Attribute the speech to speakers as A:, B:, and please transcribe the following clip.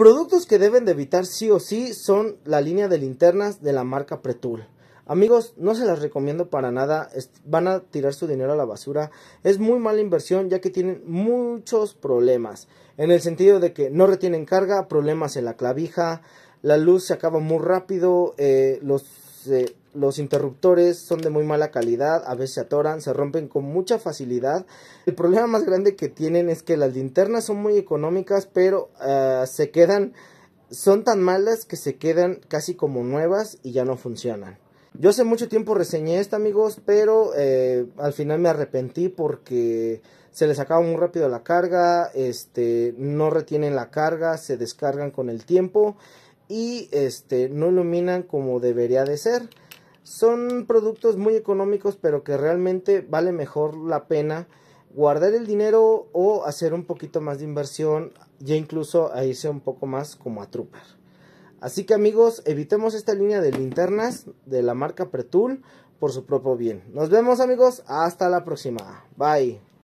A: Productos que deben de evitar sí o sí son la línea de linternas de la marca Pretool, Amigos, no se las recomiendo para nada, van a tirar su dinero a la basura. Es muy mala inversión ya que tienen muchos problemas, en el sentido de que no retienen carga, problemas en la clavija, la luz se acaba muy rápido, eh, los, eh, los interruptores son de muy mala calidad, a veces se atoran, se rompen con mucha facilidad. El problema más grande que tienen es que las linternas son muy económicas, pero ah, se quedan, son tan malas que se quedan casi como nuevas y ya no funcionan. Yo hace mucho tiempo reseñé esta, amigos, pero eh, al final me arrepentí porque se les acaba muy rápido la carga, este, no retienen la carga, se descargan con el tiempo y este, no iluminan como debería de ser. Son productos muy económicos, pero que realmente vale mejor la pena guardar el dinero o hacer un poquito más de inversión, ya incluso irse un poco más como a Trooper. Así que amigos, evitemos esta línea de linternas de la marca Pretool por su propio bien. Nos vemos amigos, hasta la próxima. Bye.